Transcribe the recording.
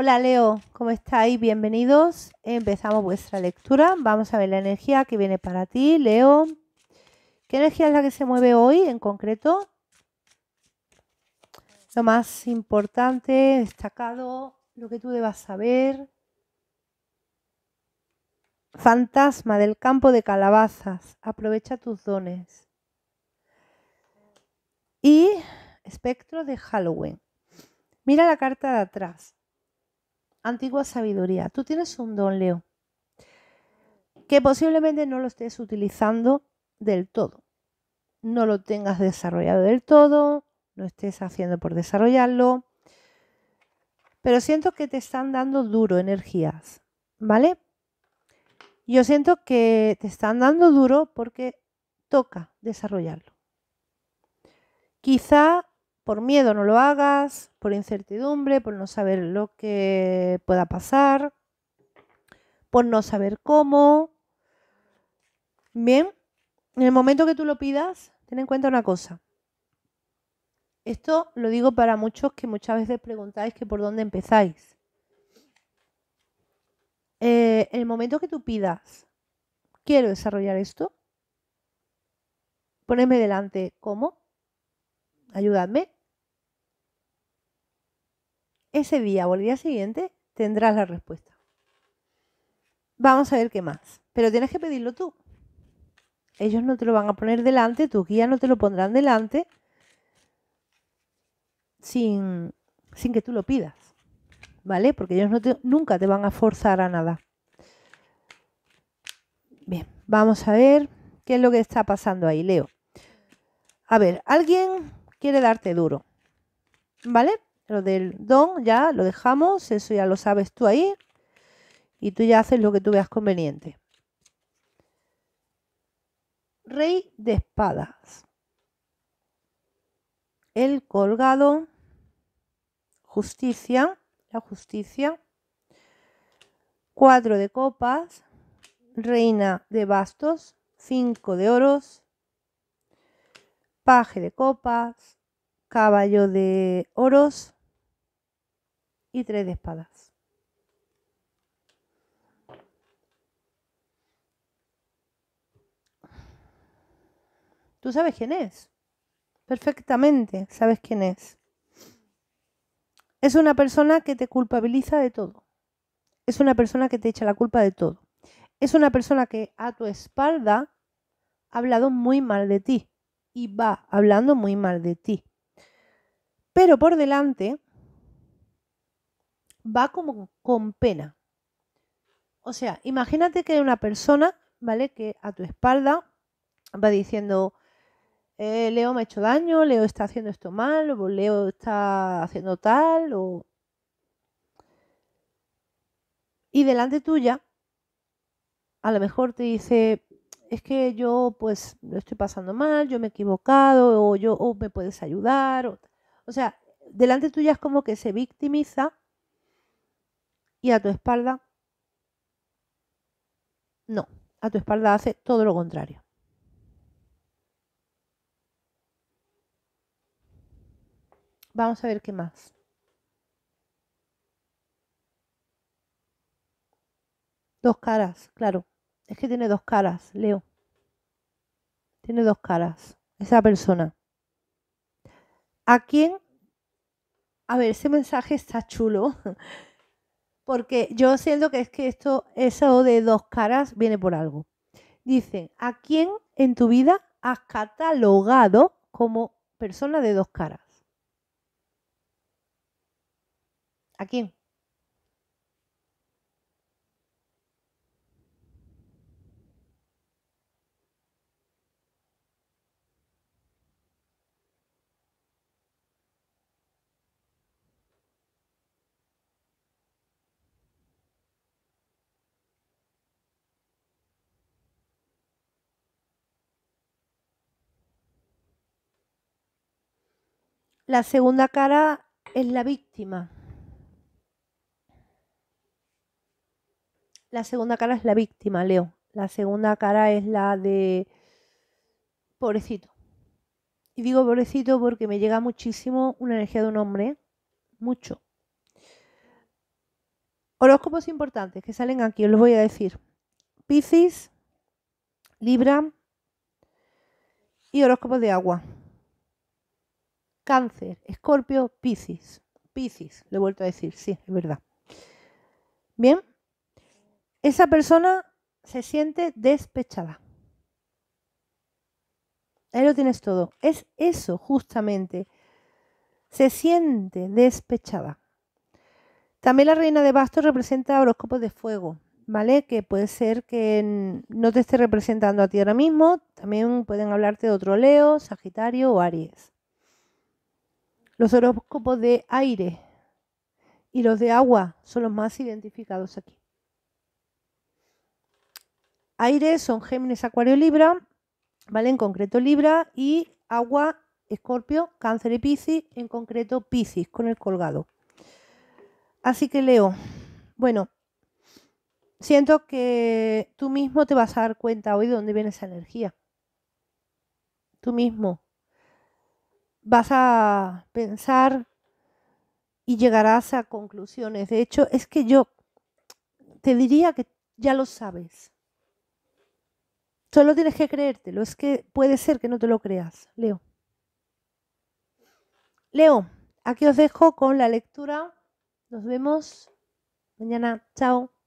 Hola Leo, ¿cómo estáis? Bienvenidos. Empezamos vuestra lectura. Vamos a ver la energía que viene para ti, Leo. ¿Qué energía es la que se mueve hoy en concreto? Lo más importante, destacado, lo que tú debas saber. Fantasma del campo de calabazas, aprovecha tus dones. Y espectro de Halloween. Mira la carta de atrás antigua sabiduría. Tú tienes un don, Leo, que posiblemente no lo estés utilizando del todo. No lo tengas desarrollado del todo, no estés haciendo por desarrollarlo. Pero siento que te están dando duro energías, ¿vale? Yo siento que te están dando duro porque toca desarrollarlo. Quizá por miedo no lo hagas, por incertidumbre, por no saber lo que pueda pasar, por no saber cómo. Bien, en el momento que tú lo pidas, ten en cuenta una cosa. Esto lo digo para muchos que muchas veces preguntáis que por dónde empezáis. Eh, en el momento que tú pidas, quiero desarrollar esto, Ponedme delante, ¿cómo? Ayúdame, ese día o el día siguiente tendrás la respuesta. Vamos a ver qué más. Pero tienes que pedirlo tú. Ellos no te lo van a poner delante, tus guías no te lo pondrán delante sin, sin que tú lo pidas. ¿Vale? Porque ellos nunca te van a forzar a nada. Bien, vamos a ver qué es lo que está pasando ahí, Leo. A ver, alguien quiere darte duro. ¿Vale? Lo del don ya lo dejamos, eso ya lo sabes tú ahí y tú ya haces lo que tú veas conveniente. Rey de espadas. El colgado. Justicia. La justicia. Cuatro de copas. Reina de bastos. Cinco de oros. Paje de copas. Caballo de oros y tres de espadas. Tú sabes quién es. Perfectamente sabes quién es. Es una persona que te culpabiliza de todo. Es una persona que te echa la culpa de todo. Es una persona que a tu espalda ha hablado muy mal de ti y va hablando muy mal de ti. Pero por delante va como con pena. O sea, imagínate que hay una persona, ¿vale? Que a tu espalda va diciendo, eh, Leo me ha hecho daño, Leo está haciendo esto mal, o Leo está haciendo tal, o... Y delante tuya, a lo mejor te dice, es que yo pues lo estoy pasando mal, yo me he equivocado, o yo me puedes ayudar. O, o sea, delante tuya es como que se victimiza y a tu espalda no, a tu espalda hace todo lo contrario. Vamos a ver qué más. Dos caras, claro. Es que tiene dos caras, Leo. Tiene dos caras, esa persona. ¿A quién? A ver, ese mensaje está chulo. porque yo siento que es que esto, eso de dos caras viene por algo. Dicen, ¿a quién en tu vida has catalogado como persona de dos caras? ¿A quién? La segunda cara es la víctima. La segunda cara es la víctima, Leo. La segunda cara es la de pobrecito. Y digo pobrecito porque me llega muchísimo una energía de un hombre. Mucho. Horóscopos importantes que salen aquí, os los voy a decir. Piscis, Libra y horóscopos de agua. Cáncer, Escorpio, Piscis. Piscis, le he vuelto a decir, sí, es verdad. Bien, esa persona se siente despechada. Ahí lo tienes todo. Es eso justamente. Se siente despechada. También la reina de bastos representa horóscopos de fuego, ¿vale? Que puede ser que no te esté representando a ti ahora mismo. También pueden hablarte de otro Leo, Sagitario o Aries. Los horóscopos de aire y los de agua son los más identificados aquí. Aire son Géminis, Acuario, Libra, ¿vale? En concreto Libra y agua, Escorpio, Cáncer y Piscis, en concreto Piscis con el colgado. Así que Leo, bueno, siento que tú mismo te vas a dar cuenta hoy de dónde viene esa energía. Tú mismo, vas a pensar y llegarás a conclusiones. De hecho, es que yo te diría que ya lo sabes. Solo tienes que creértelo. Es que puede ser que no te lo creas, Leo. Leo, aquí os dejo con la lectura. Nos vemos mañana. Chao.